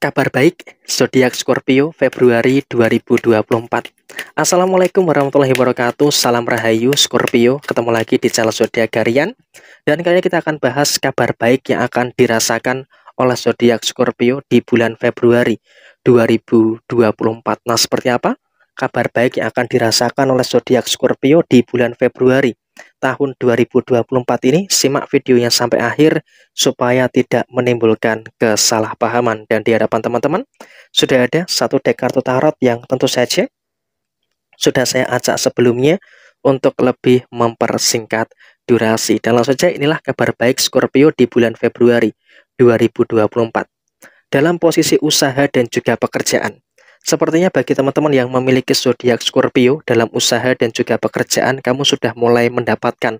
Kabar baik, zodiak Scorpio Februari 2024. Assalamualaikum warahmatullahi wabarakatuh. Salam rahayu Scorpio. Ketemu lagi di channel zodiak Garian. Dan kali ini kita akan bahas kabar baik yang akan dirasakan oleh zodiak Scorpio di bulan Februari 2024. Nah, seperti apa? Kabar baik yang akan dirasakan oleh zodiak Scorpio di bulan Februari tahun 2024 ini simak videonya sampai akhir supaya tidak menimbulkan kesalahpahaman dan di hadapan teman-teman sudah ada satu dek kartu tarot yang tentu saja sudah saya acak sebelumnya untuk lebih mempersingkat durasi dan langsung saja inilah kabar baik Scorpio di bulan Februari 2024 dalam posisi usaha dan juga pekerjaan Sepertinya bagi teman-teman yang memiliki zodiak Scorpio dalam usaha dan juga pekerjaan, kamu sudah mulai mendapatkan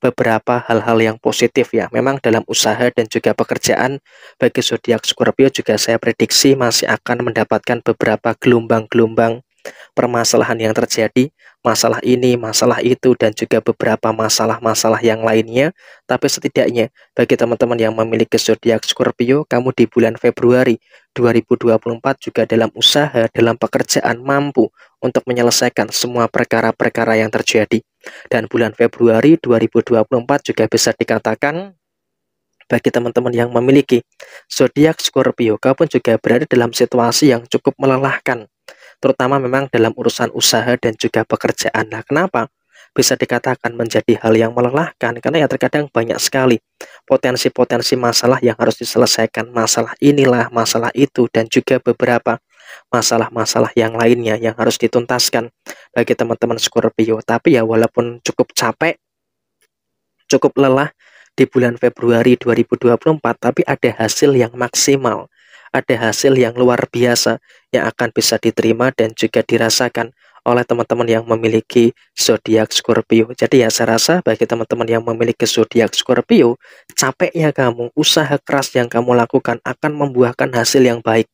beberapa hal-hal yang positif ya. Memang dalam usaha dan juga pekerjaan bagi zodiak Scorpio juga saya prediksi masih akan mendapatkan beberapa gelombang-gelombang permasalahan yang terjadi, masalah ini, masalah itu, dan juga beberapa masalah-masalah yang lainnya. Tapi setidaknya, bagi teman-teman yang memiliki zodiak Scorpio, kamu di bulan Februari 2024 juga dalam usaha, dalam pekerjaan mampu untuk menyelesaikan semua perkara-perkara yang terjadi. Dan bulan Februari 2024 juga bisa dikatakan bagi teman-teman yang memiliki zodiak Scorpio, kamu juga berada dalam situasi yang cukup melelahkan terutama memang dalam urusan usaha dan juga pekerjaan. Nah, kenapa? Bisa dikatakan menjadi hal yang melelahkan karena ya terkadang banyak sekali potensi-potensi masalah yang harus diselesaikan. Masalah inilah, masalah itu dan juga beberapa masalah-masalah yang lainnya yang harus dituntaskan bagi teman-teman Scorpio. Tapi ya walaupun cukup capek, cukup lelah di bulan Februari 2024, tapi ada hasil yang maksimal ada hasil yang luar biasa yang akan bisa diterima dan juga dirasakan oleh teman-teman yang memiliki zodiak Scorpio. Jadi ya saya rasa bagi teman-teman yang memiliki zodiak Scorpio, capeknya kamu, usaha keras yang kamu lakukan akan membuahkan hasil yang baik.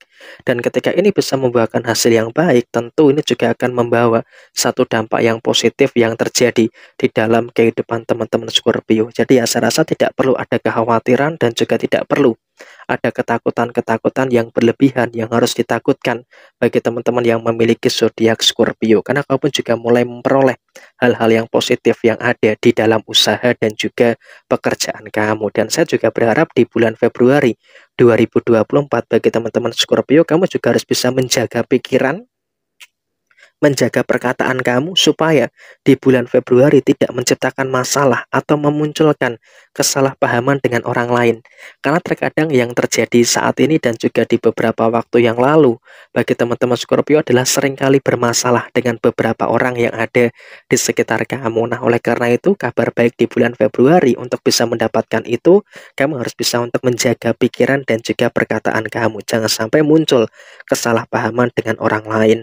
Dan ketika ini bisa membawakan hasil yang baik, tentu ini juga akan membawa satu dampak yang positif yang terjadi di dalam kehidupan teman-teman Scorpio. Jadi ya saya rasa tidak perlu ada kekhawatiran dan juga tidak perlu ada ketakutan-ketakutan yang berlebihan yang harus ditakutkan bagi teman-teman yang memiliki zodiak Scorpio. Karena kau pun juga mulai memperoleh hal-hal yang positif yang ada di dalam usaha dan juga pekerjaan kamu. Dan saya juga berharap di bulan Februari 2024 bagi teman-teman Scorpio, kamu juga harus bisa menjaga pikiran, menjaga perkataan kamu supaya di bulan Februari tidak menciptakan masalah atau memunculkan kesalahpahaman dengan orang lain. Karena terkadang yang terjadi saat ini dan juga di beberapa waktu yang lalu bagi teman-teman Scorpio adalah seringkali bermasalah dengan beberapa orang yang ada di sekitar kamu. Nah, oleh karena itu kabar baik di bulan Februari untuk bisa mendapatkan itu, kamu harus bisa untuk menjaga pikiran dan juga perkataan kamu. Jangan sampai muncul kesalahpahaman dengan orang lain.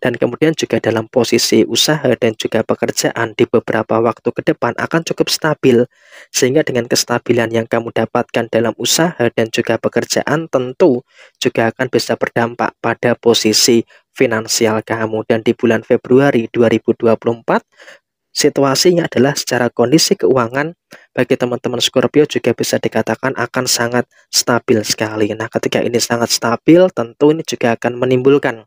Dan kemudian juga dalam posisi usaha dan juga pekerjaan di beberapa waktu ke depan akan cukup stabil. Sehingga dengan kestabilan yang kamu dapatkan dalam usaha dan juga pekerjaan tentu juga akan bisa berdampak pada posisi finansial kamu. Dan di bulan Februari 2024 situasinya adalah secara kondisi keuangan bagi teman-teman Scorpio juga bisa dikatakan akan sangat stabil sekali. Nah, ketika ini sangat stabil, tentu ini juga akan menimbulkan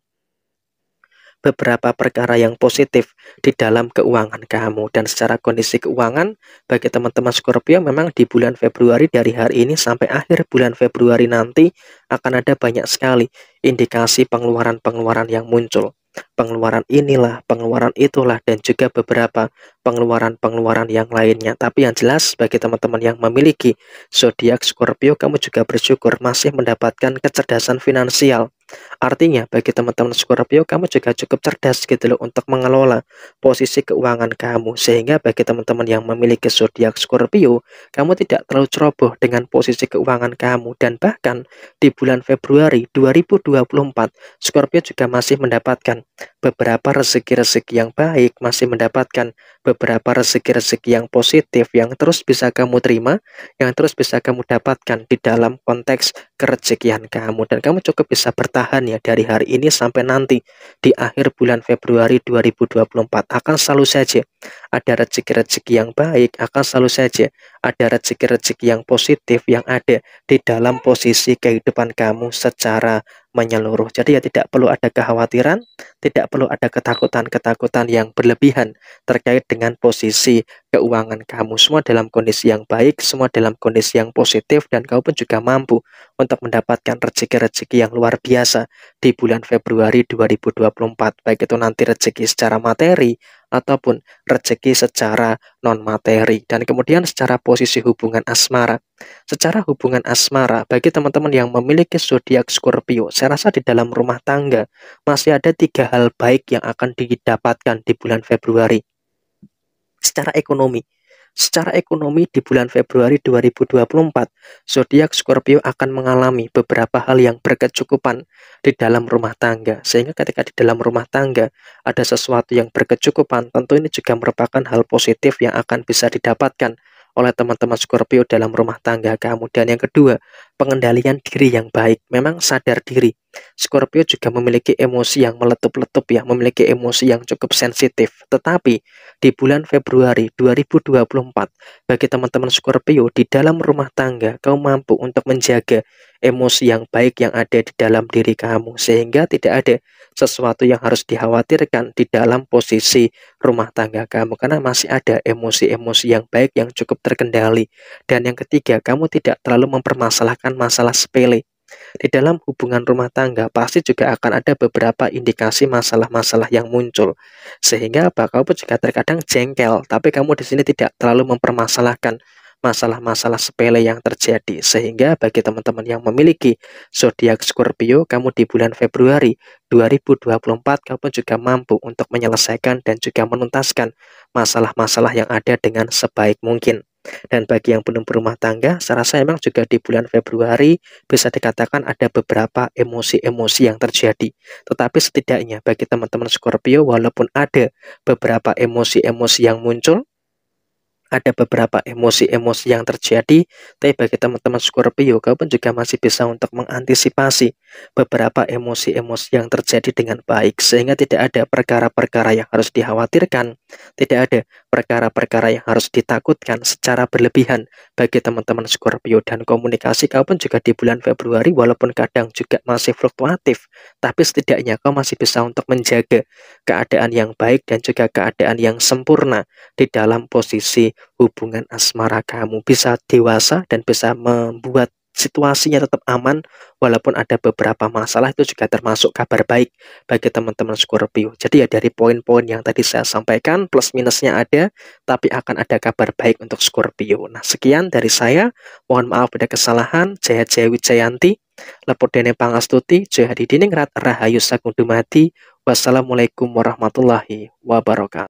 beberapa perkara yang positif di dalam keuangan kamu dan secara kondisi keuangan bagi teman-teman Scorpio memang di bulan Februari dari hari ini sampai akhir bulan Februari nanti akan ada banyak sekali indikasi pengeluaran-pengeluaran yang muncul pengeluaran inilah, pengeluaran itulah, dan juga beberapa pengeluaran-pengeluaran yang lainnya. Tapi yang jelas, bagi teman-teman yang memiliki zodiak Scorpio, kamu juga bersyukur masih mendapatkan kecerdasan finansial Artinya, bagi teman-teman Scorpio, kamu juga cukup cerdas gitu loh untuk mengelola posisi keuangan kamu. Sehingga bagi teman-teman yang memiliki zodiak Scorpio, kamu tidak terlalu ceroboh dengan posisi keuangan kamu. Dan bahkan di bulan Februari 2024, Scorpio juga masih mendapatkan beberapa rezeki-rezeki yang baik, masih mendapatkan beberapa rezeki-rezeki yang positif yang terus bisa kamu terima, yang terus bisa kamu dapatkan di dalam konteks kerezekian kamu. Dan kamu cukup bisa bertahan ya dari hari ini sampai nanti di akhir bulan Februari 2024. Akan selalu saja ada rezeki-rezeki yang baik, akan selalu saja ada rezeki-rezeki yang positif yang ada di dalam posisi kehidupan kamu secara menyeluruh. Jadi ya tidak perlu ada kekhawatiran, tidak perlu ada ketakutan-ketakutan yang berlebihan terkait dengan posisi keuangan kamu semua dalam kondisi yang baik, semua dalam kondisi yang positif dan kau pun juga mampu untuk mendapatkan rezeki-rezeki yang luar biasa di bulan Februari 2024 baik itu nanti rezeki secara materi ataupun rezeki secara non materi dan kemudian secara posisi hubungan asmara. Secara hubungan asmara bagi teman-teman yang memiliki zodiak Scorpio, saya rasa di dalam rumah tangga masih ada tiga hal baik yang akan didapatkan di bulan Februari secara ekonomi. Secara ekonomi di bulan Februari 2024, zodiak Scorpio akan mengalami beberapa hal yang berkecukupan di dalam rumah tangga. Sehingga ketika di dalam rumah tangga ada sesuatu yang berkecukupan, tentu ini juga merupakan hal positif yang akan bisa didapatkan oleh teman-teman Scorpio dalam rumah tangga. Kemudian yang kedua, pengendalian diri yang baik. Memang sadar diri. Scorpio juga memiliki emosi yang meletup-letup ya, memiliki emosi yang cukup sensitif. Tetapi di bulan Februari 2024, bagi teman-teman Scorpio di dalam rumah tangga, kau mampu untuk menjaga emosi yang baik yang ada di dalam diri kamu sehingga tidak ada sesuatu yang harus dikhawatirkan di dalam posisi rumah tangga kamu karena masih ada emosi-emosi yang baik yang cukup terkendali. Dan yang ketiga, kamu tidak terlalu mempermasalahkan menyelesaikan masalah sepele. Di dalam hubungan rumah tangga pasti juga akan ada beberapa indikasi masalah-masalah yang muncul. Sehingga apa pun juga terkadang jengkel, tapi kamu di sini tidak terlalu mempermasalahkan masalah-masalah sepele yang terjadi. Sehingga bagi teman-teman yang memiliki zodiak Scorpio, kamu di bulan Februari 2024 kamu juga mampu untuk menyelesaikan dan juga menuntaskan masalah-masalah yang ada dengan sebaik mungkin. Dan bagi yang belum berumah tangga, saya rasa memang juga di bulan Februari bisa dikatakan ada beberapa emosi-emosi yang terjadi. Tetapi setidaknya bagi teman-teman Scorpio, walaupun ada beberapa emosi-emosi yang muncul, ada beberapa emosi-emosi yang terjadi, tapi bagi teman-teman Scorpio, kau pun juga masih bisa untuk mengantisipasi beberapa emosi-emosi yang terjadi dengan baik, sehingga tidak ada perkara-perkara yang harus dikhawatirkan, tidak ada perkara-perkara yang harus ditakutkan secara berlebihan bagi teman-teman Scorpio dan komunikasi kau pun juga di bulan Februari walaupun kadang juga masih fluktuatif, tapi setidaknya kau masih bisa untuk menjaga keadaan yang baik dan juga keadaan yang sempurna di dalam posisi hubungan asmara kamu bisa dewasa dan bisa membuat situasinya tetap aman walaupun ada beberapa masalah itu juga termasuk kabar baik bagi teman-teman Scorpio. Jadi ya dari poin-poin yang tadi saya sampaikan plus minusnya ada tapi akan ada kabar baik untuk Scorpio. Nah, sekian dari saya. Mohon maaf ada kesalahan. Jaya Jaya Wijayanti, Lepur Dene Pangastuti, Jaya Ningrat, Rahayu Sagundumati. Wassalamualaikum warahmatullahi wabarakatuh.